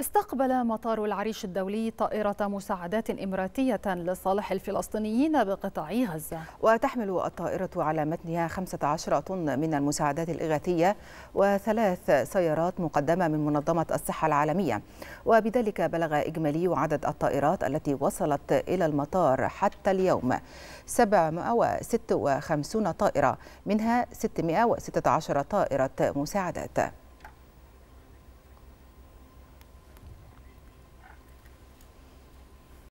استقبل مطار العريش الدولي طائرة مساعدات إماراتية لصالح الفلسطينيين بقطاع غزة وتحمل الطائرة على متنها 15 طن من المساعدات الإغاثية وثلاث سيارات مقدمة من منظمة الصحة العالمية وبذلك بلغ إجمالي عدد الطائرات التي وصلت إلى المطار حتى اليوم 756 طائرة منها 616 طائرة مساعدات